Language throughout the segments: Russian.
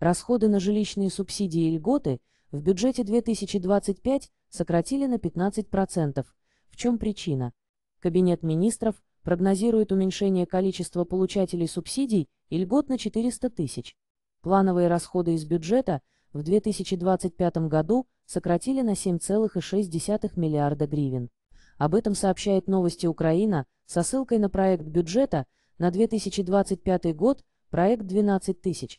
Расходы на жилищные субсидии и льготы в бюджете 2025 сократили на 15%. В чем причина? Кабинет министров прогнозирует уменьшение количества получателей субсидий и льгот на 400 тысяч. Плановые расходы из бюджета в 2025 году сократили на 7,6 миллиарда гривен. Об этом сообщает новости Украина со ссылкой на проект бюджета на 2025 год, проект 12 тысяч.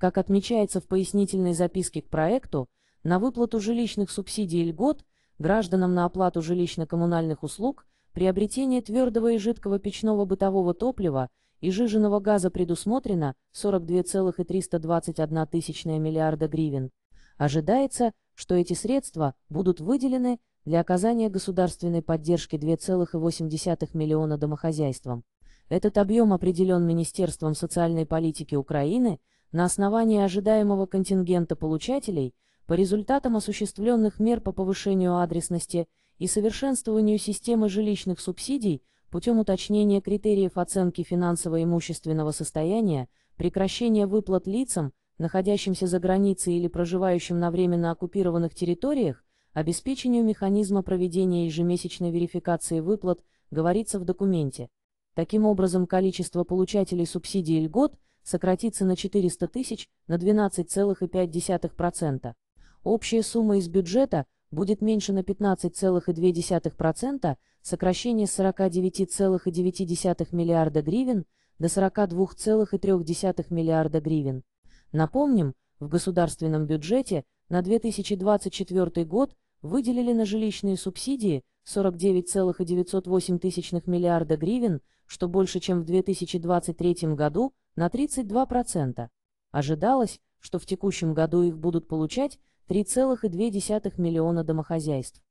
Как отмечается в пояснительной записке к проекту, на выплату жилищных субсидий и льгот гражданам на оплату жилищно-коммунальных услуг приобретение твердого и жидкого печного бытового топлива и жиженного газа предусмотрено 42,321 тысячная миллиарда гривен. Ожидается, что эти средства будут выделены для оказания государственной поддержки 2,8 миллиона домохозяйствам. Этот объем определен Министерством социальной политики Украины – на основании ожидаемого контингента получателей, по результатам осуществленных мер по повышению адресности и совершенствованию системы жилищных субсидий путем уточнения критериев оценки финансово-имущественного состояния, прекращения выплат лицам, находящимся за границей или проживающим на временно оккупированных территориях, обеспечению механизма проведения ежемесячной верификации выплат, говорится в документе. Таким образом, количество получателей субсидий и льгот – сократится на 400 тысяч на 12,5%. Общая сумма из бюджета будет меньше на 15,2%, сокращение с 49,9 миллиарда гривен до 42,3 миллиарда гривен. Напомним, в государственном бюджете на 2024 год выделили на жилищные субсидии 49,908 миллиарда гривен, что больше, чем в 2023 году, на 32%. Ожидалось, что в текущем году их будут получать 3,2 миллиона домохозяйств.